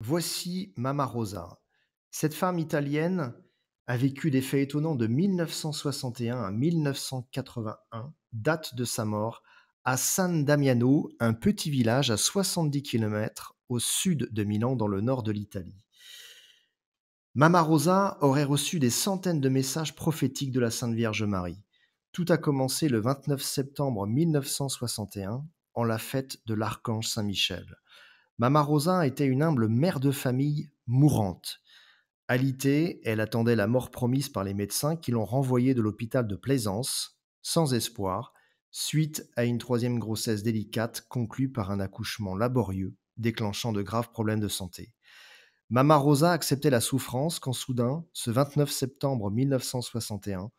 Voici Mama Rosa. Cette femme italienne a vécu des faits étonnants de 1961 à 1981, date de sa mort, à San Damiano, un petit village à 70 km au sud de Milan, dans le nord de l'Italie. Mama Rosa aurait reçu des centaines de messages prophétiques de la Sainte Vierge Marie. Tout a commencé le 29 septembre 1961, en la fête de l'archange Saint-Michel. Mama Rosa était une humble mère de famille mourante. Alitée, elle attendait la mort promise par les médecins qui l'ont renvoyée de l'hôpital de Plaisance, sans espoir, suite à une troisième grossesse délicate conclue par un accouchement laborieux, déclenchant de graves problèmes de santé. Mama Rosa acceptait la souffrance quand soudain, ce 29 septembre 1961,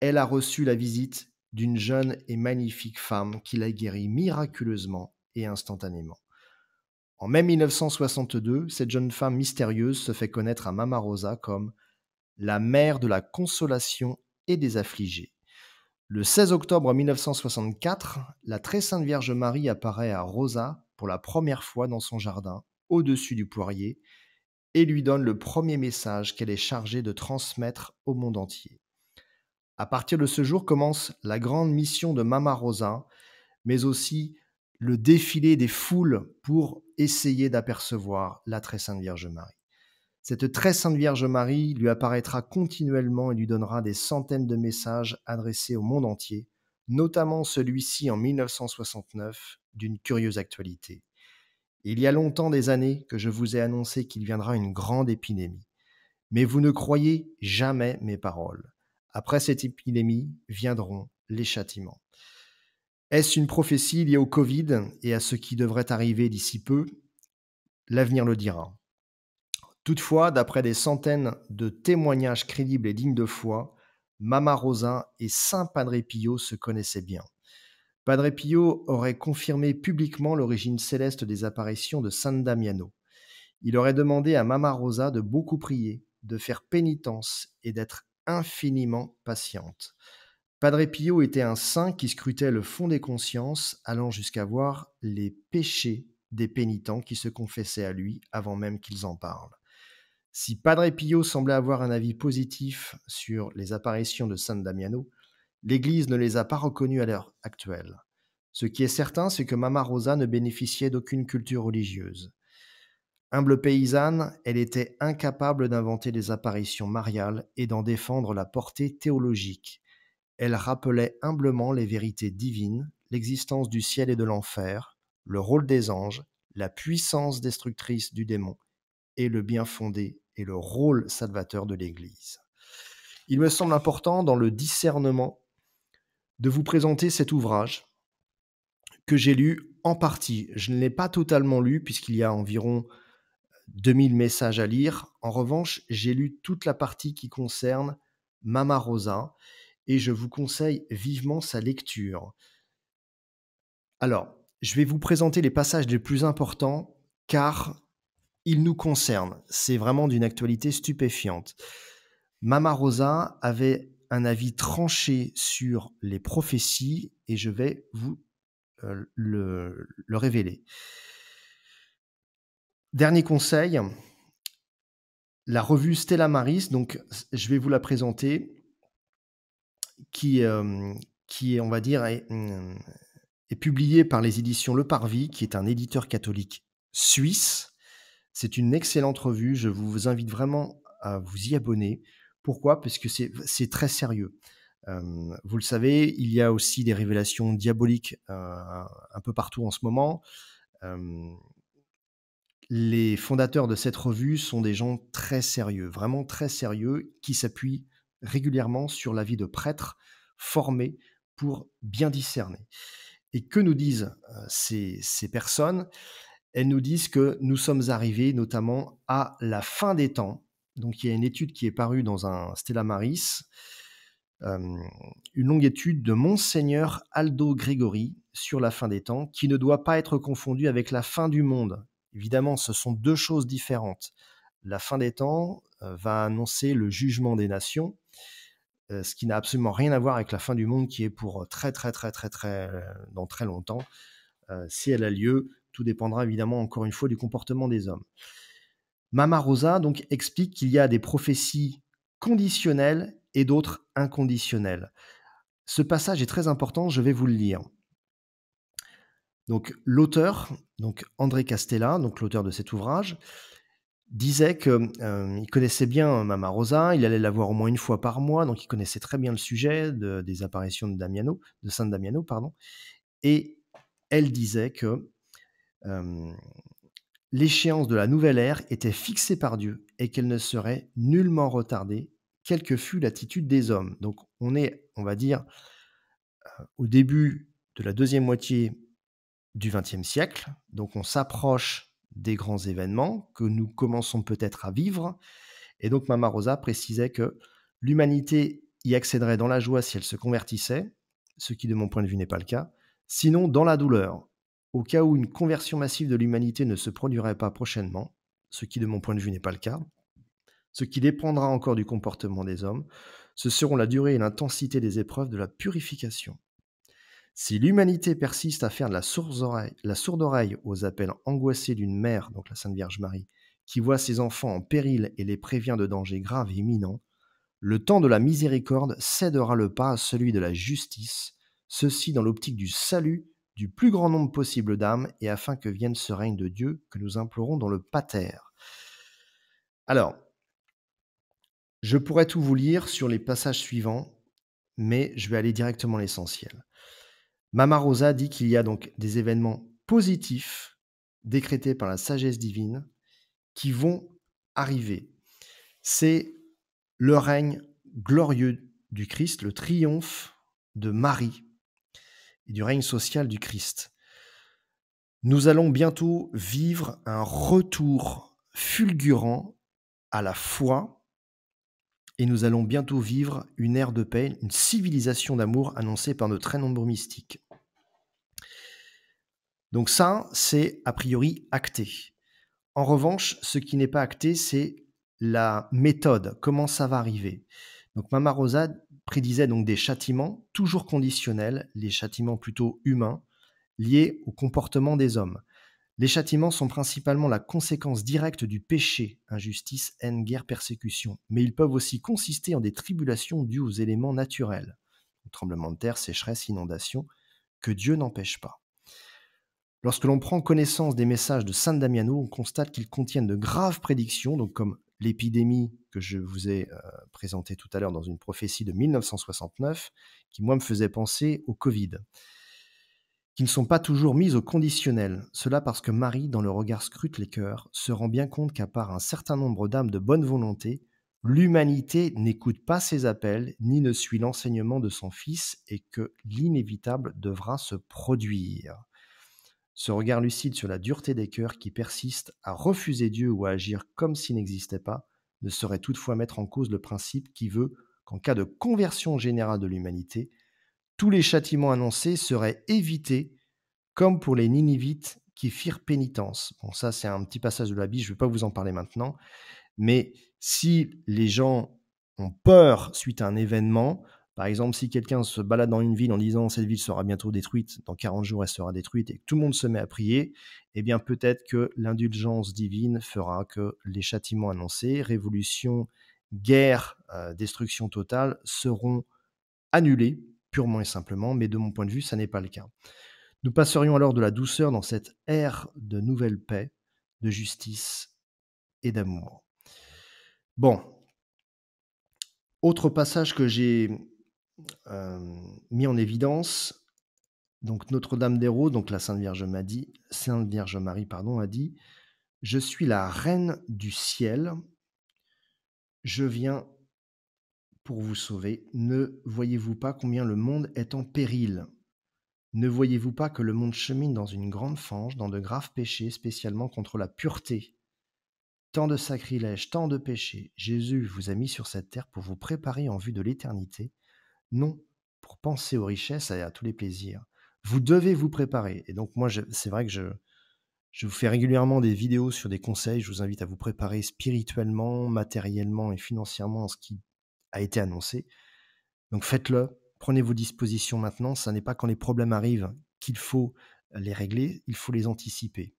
elle a reçu la visite d'une jeune et magnifique femme qui l'a guérie miraculeusement et instantanément. En mai 1962, cette jeune femme mystérieuse se fait connaître à Mama Rosa comme la mère de la consolation et des affligés. Le 16 octobre 1964, la très sainte Vierge Marie apparaît à Rosa pour la première fois dans son jardin, au-dessus du poirier, et lui donne le premier message qu'elle est chargée de transmettre au monde entier. À partir de ce jour commence la grande mission de Mama Rosa, mais aussi le défilé des foules pour essayer d'apercevoir la très sainte Vierge Marie. Cette très sainte Vierge Marie lui apparaîtra continuellement et lui donnera des centaines de messages adressés au monde entier, notamment celui-ci en 1969 d'une curieuse actualité. Il y a longtemps des années que je vous ai annoncé qu'il viendra une grande épidémie. Mais vous ne croyez jamais mes paroles. Après cette épidémie viendront les châtiments. Est-ce une prophétie liée au Covid et à ce qui devrait arriver d'ici peu L'avenir le dira. Toutefois, d'après des centaines de témoignages crédibles et dignes de foi, Mama Rosa et Saint Padre Pio se connaissaient bien. Padre Pio aurait confirmé publiquement l'origine céleste des apparitions de San Damiano. Il aurait demandé à Mama Rosa de beaucoup prier, de faire pénitence et d'être infiniment patiente. Padre Pio était un saint qui scrutait le fond des consciences, allant jusqu'à voir les péchés des pénitents qui se confessaient à lui avant même qu'ils en parlent. Si Padre Pio semblait avoir un avis positif sur les apparitions de San Damiano, l'Église ne les a pas reconnues à l'heure actuelle. Ce qui est certain, c'est que Mama Rosa ne bénéficiait d'aucune culture religieuse. Humble paysanne, elle était incapable d'inventer des apparitions mariales et d'en défendre la portée théologique elle rappelait humblement les vérités divines, l'existence du ciel et de l'enfer, le rôle des anges, la puissance destructrice du démon, et le bien fondé et le rôle salvateur de l'Église. Il me semble important, dans le discernement, de vous présenter cet ouvrage que j'ai lu en partie. Je ne l'ai pas totalement lu, puisqu'il y a environ 2000 messages à lire. En revanche, j'ai lu toute la partie qui concerne Mama Rosa et je vous conseille vivement sa lecture. Alors, je vais vous présenter les passages les plus importants car ils nous concernent. C'est vraiment d'une actualité stupéfiante. Mama Rosa avait un avis tranché sur les prophéties et je vais vous euh, le, le, révéler. Dernier conseil, la revue Stella Maris, donc je vais vous la présenter qui, on va dire, mmh, est, publié par les éditions Le Parvis, qui est un éditeur catholique suisse. C'est une excellente revue. Je vous invite vraiment à vous y abonner. Pourquoi Parce que c'est très sérieux. vous le savez, il y a aussi des révélations diaboliques un peu partout en ce moment. les fondateurs de cette revue sont des gens très sérieux, vraiment très sérieux, qui s'appuient régulièrement sur la vie de prêtres formés pour bien discerner. Et que nous disent euh, ces, personnes Elles nous disent que nous sommes arrivés notamment à la fin des temps. Donc il y a une étude qui est parue dans un Stella Maris, euh, une longue étude de Monseigneur Aldo Gregory sur la fin des temps, qui ne doit pas être confondue avec la fin du monde. Évidemment, ce sont deux choses différentes. La fin des temps, euh, va annoncer le jugement des nations, euh, ce qui n'a absolument rien à voir avec la fin du monde qui est pour euh, très très très très très dans très longtemps. si elle a lieu, tout dépendra évidemment encore une fois du comportement des hommes. Mama Rosa donc explique qu'il y a des prophéties conditionnelles et d'autres inconditionnelles. Ce passage est très important, je vais vous le lire. Donc l'auteur, donc André Castella, donc l'auteur de cet ouvrage, disait que euh, il connaissait bien euh, Mama Rosa, il allait la voir au moins une fois par mois, donc il connaissait très bien le sujet des apparitions de Damiano, de Saint Damiano, pardon. Et elle disait que euh, l'échéance de la nouvelle ère était fixée par Dieu et qu'elle ne serait nullement retardée, quelle que fût l'attitude des hommes. Donc on est, on va dire, au début de la deuxième moitié du XXe siècle, donc on s'approche des grands événements que nous commençons peut-être à vivre. Et donc Mama Rosa précisait que l'humanité y accéderait dans la joie si elle se convertissait, ce qui de mon point de vue n'est pas le cas, sinon dans la douleur, au cas où une conversion massive de l'humanité ne se produirait pas prochainement, ce qui de mon point de vue n'est pas le cas, ce qui dépendra encore du comportement des hommes, ce seront la durée et l'intensité des épreuves de la purification. Si l'humanité persiste à faire de la, la sourde oreille aux appels angoissés d'une mère, donc la Sainte Vierge Marie, qui voit ses enfants en péril et les prévient de dangers graves et imminents, le temps de la miséricorde cédera le pas à celui de la justice, ceci dans l'optique du salut du plus grand nombre possible d'âmes et afin que vienne ce règne de Dieu que nous implorons dans le Pater. Alors, je pourrais tout vous lire sur les passages suivants, mais je vais aller directement à l'essentiel. Mama Rosa dit qu'il y a donc des événements positifs décrétés par la sagesse divine qui vont arriver. C'est le règne glorieux du Christ, le triomphe de Marie et du règne social du Christ. Nous allons bientôt vivre un retour fulgurant à la foi et nous allons bientôt vivre une ère de paix, une civilisation d'amour annoncée par de très nombreux mystiques. Donc ça, c'est a priori acté. En revanche, ce qui n'est pas acté, c'est la méthode, comment ça va arriver. Donc Mama Rosa prédisait donc des châtiments toujours conditionnels, les châtiments plutôt humains, liés au comportement des hommes. Les châtiments sont principalement la conséquence directe du péché, injustice, haine, guerre, persécution, mais ils peuvent aussi consister en des tribulations dues aux éléments naturels, tremblements de terre, sécheresse, inondations, que Dieu n'empêche pas. Lorsque l'on prend connaissance des messages de Saint Damiano, on constate qu'ils contiennent de graves prédictions, donc comme l'épidémie que je vous ai euh, présentée tout à l'heure dans une prophétie de 1969, qui moi me faisait penser au Covid ne sont pas toujours mises au conditionnel. Cela parce que Marie, dans le regard scrute les cœurs, se rend bien compte qu'à part un certain nombre d'âmes de bonne volonté, l'humanité n'écoute pas ses appels ni ne suit l'enseignement de son Fils et que l'inévitable devra se produire. Ce regard lucide sur la dureté des cœurs qui persiste à refuser Dieu ou à agir comme s'il n'existait pas ne saurait toutefois mettre en cause le principe qui veut qu'en cas de conversion générale de l'humanité, tous les châtiments annoncés seraient évités, comme pour les Ninivites qui firent pénitence. Bon, ça, c'est un petit passage de la Bible, je ne vais pas vous en parler maintenant. Mais si les gens ont peur suite à un événement, par exemple, si quelqu'un se balade dans une ville en disant cette ville sera bientôt détruite, dans 40 jours elle sera détruite, et que tout le monde se met à prier, eh bien peut-être que l'indulgence divine fera que les châtiments annoncés, révolution, guerre, euh, destruction totale, seront annulés purement et simplement, mais de mon point de vue, ça n'est pas le cas. Nous passerions alors de la douceur dans cette ère de nouvelle paix, de justice et d'amour. Bon. Autre passage que j'ai euh, mis en évidence, donc Notre-Dame des donc la Sainte Vierge, m'a dit, Sainte Vierge Marie pardon, a dit Je suis la reine du ciel, je viens pour vous sauver. Ne voyez-vous pas combien le monde est en péril Ne voyez-vous pas que le monde chemine dans une grande fange, dans de graves péchés, spécialement contre la pureté Tant de sacrilèges, tant de péchés, Jésus vous a mis sur cette terre pour vous préparer en vue de l'éternité, non pour penser aux richesses et à tous les plaisirs. Vous devez vous préparer. Et donc moi, c'est vrai que je, je vous fais régulièrement des vidéos sur des conseils. Je vous invite à vous préparer spirituellement, matériellement et financièrement en ce qui a été annoncé. Donc faites-le, prenez vos dispositions maintenant. Ce n'est pas quand les problèmes arrivent qu'il faut euh, les régler, il faut les anticiper.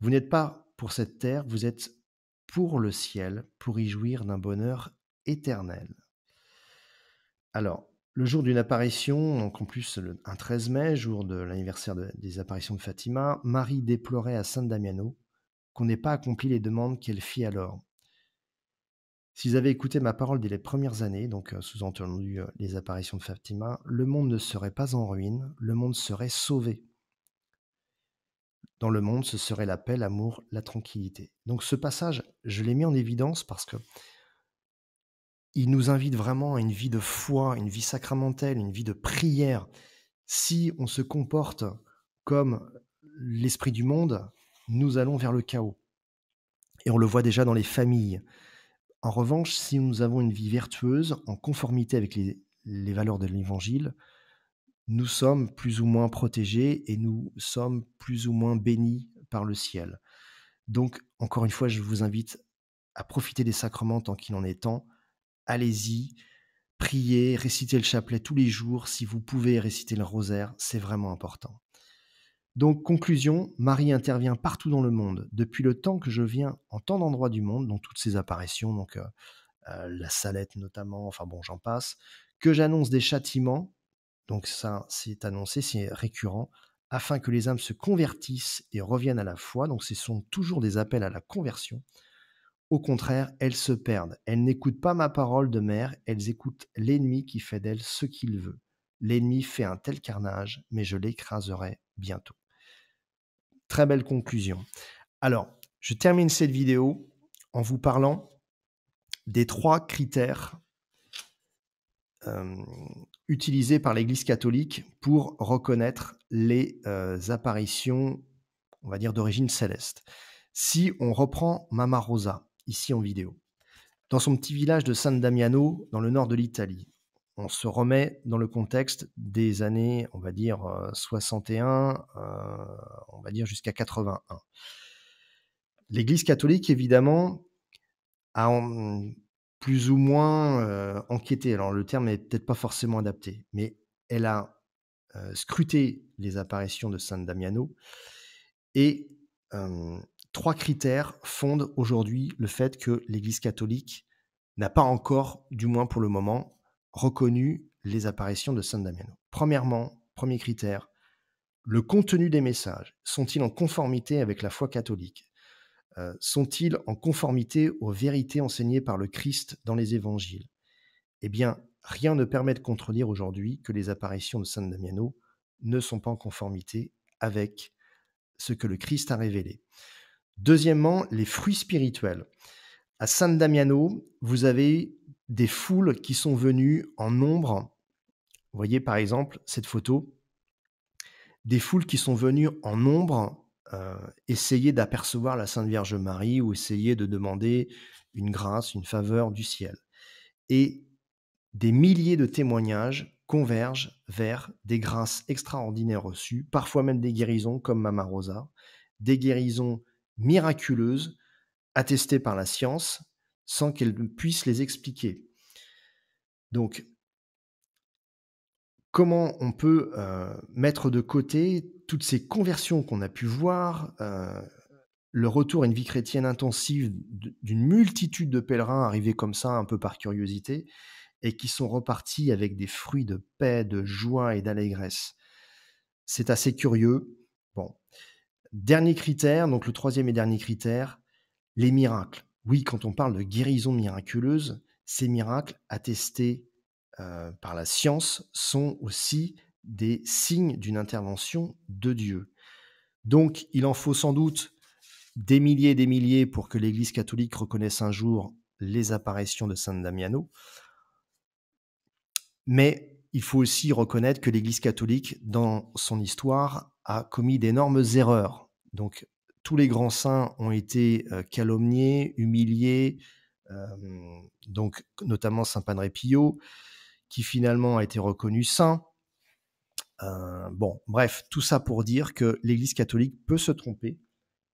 Vous n'êtes pas pour cette terre, vous êtes pour le ciel, pour y jouir d'un bonheur éternel. Alors, le jour d'une apparition, donc en plus le, 13 mai, jour de l'anniversaire des apparitions de Fatima, Marie déplorait à Saint Damiano qu'on n'ait pas accompli les demandes qu'elle fit alors. S'ils avaient écouté ma parole dès les premières années, donc euh, sous-entendu euh, les apparitions de Fatima, le monde ne serait pas en ruine, le monde serait sauvé. Dans le monde, ce serait la paix, l'amour, la tranquillité. Donc ce passage, je l'ai mis en évidence parce que il nous invite vraiment à une vie de foi, une vie sacramentelle, une vie de prière. Si on se comporte comme l'esprit du monde, nous allons vers le chaos. Et on le voit déjà dans les familles. En revanche, si nous avons une vie vertueuse, en conformité avec les, valeurs de l'Évangile, nous sommes plus ou moins protégés et nous sommes plus ou moins bénis par le ciel. Donc, encore une fois, je vous invite à profiter des sacrements tant qu'il en est temps. Allez-y, priez, récitez le chapelet tous les jours si vous pouvez réciter le rosaire, c'est vraiment important. Donc, conclusion, Marie intervient partout dans le monde. Depuis le temps que je viens en tant d'endroits du monde, dans toutes ces apparitions, donc euh, euh, la salette notamment, enfin bon, j'en passe, que j'annonce des châtiments, donc ça c'est annoncé, c'est récurrent, afin que les âmes se convertissent et reviennent à la foi, donc ce sont toujours des appels à la conversion. Au contraire, elles se perdent, elles n'écoutent pas ma parole de mère, elles écoutent l'ennemi qui fait d'elles ce qu'il veut. L'ennemi fait un tel carnage, mais je l'écraserai bientôt. Très belle conclusion. Alors, je termine cette vidéo en vous parlant des trois critères euh, utilisés par l'Église catholique pour reconnaître les euh, apparitions, on va dire, d'origine céleste. Si on reprend Mama Rosa, ici en vidéo, dans son petit village de San Damiano, dans le nord de l'Italie, on se remet dans le contexte des années, on va dire 61, euh, euh, on va dire jusqu'à 81. L'Église catholique, évidemment, a plus ou moins euh, enquêté. Alors le terme n'est peut-être pas forcément adapté, mais elle a scruté les apparitions de Saint Damiano et trois critères fondent aujourd'hui le fait que l'Église catholique n'a pas encore, du moins pour le moment, reconnu les apparitions de San Damiano. Premièrement, premier critère, le contenu des messages. Sont-ils en conformité avec la foi catholique euh, Sont-ils en conformité aux vérités enseignées par le Christ dans les évangiles Eh bien, rien ne permet de contredire aujourd'hui que les apparitions de San Damiano ne sont pas en conformité avec ce que le Christ a révélé. Deuxièmement, les fruits spirituels. À San Damiano, vous avez des foules qui sont venues en nombre. Vous voyez par exemple cette photo, des foules qui sont venues en nombre euh, essayer d'apercevoir la Sainte Vierge Marie ou essayer de demander une grâce, une faveur du ciel. Et des milliers de témoignages convergent vers des grâces extraordinaires reçues, parfois même des guérisons comme Mama Rosa, des guérisons miraculeuses attestées par la science sans qu'elle puisse les expliquer. Donc, comment on peut euh, mettre de côté toutes ces conversions qu'on a pu voir, euh, le retour à une vie chrétienne intensive d'une multitude de pèlerins arrivés comme ça, un peu par curiosité, et qui sont repartis avec des fruits de paix, de joie et d'allégresse. C'est assez curieux. Bon. Dernier critère, donc le troisième et dernier critère, les miracles oui, quand on parle de guérison miraculeuse, ces miracles attestés euh, par la science sont aussi des signes d'une intervention de Dieu. Donc, il en faut sans doute des milliers et des milliers pour que l'Église catholique reconnaisse un jour les apparitions de Saint Damiano. Mais il faut aussi reconnaître que l'Église catholique, dans son histoire, a commis d'énormes erreurs. Donc, tous les grands saints ont été euh, calomniés, humiliés, euh, donc notamment Saint Padre Pio, qui finalement a été reconnu saint. Euh, bon, bref, tout ça pour dire que l'Église catholique peut se tromper,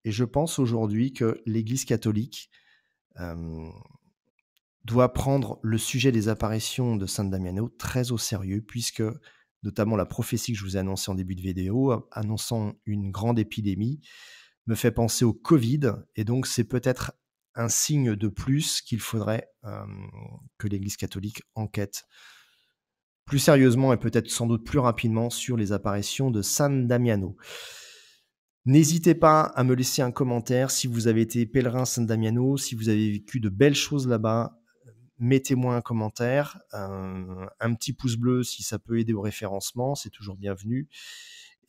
et je pense aujourd'hui que l'Église catholique doit prendre le sujet des apparitions de Saint Damiano très au sérieux, puisque notamment la prophétie que je vous ai annoncée en début de vidéo, annonçant une grande épidémie, me fait penser au Covid. Et donc, c'est peut-être un signe de plus qu'il faudrait euh, que l'Église catholique enquête plus sérieusement et peut-être sans doute plus rapidement sur les apparitions de San Damiano. N'hésitez pas à me laisser un commentaire si vous avez été pèlerin San Damiano, si vous avez vécu de belles choses là-bas. Mettez-moi un commentaire, euh, un petit pouce bleu si ça peut aider au référencement, c'est toujours bienvenu.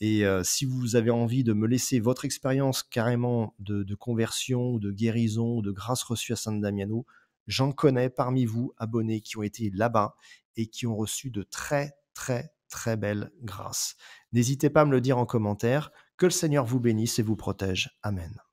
Et euh, si vous avez envie de me laisser votre expérience carrément de, de conversion, de guérison, de grâce reçue à San Damiano, j'en connais parmi vous abonnés qui ont été là-bas et qui ont reçu de très, très, très belles grâces. N'hésitez pas à me le dire en commentaire. Que le Seigneur vous bénisse et vous protège. Amen.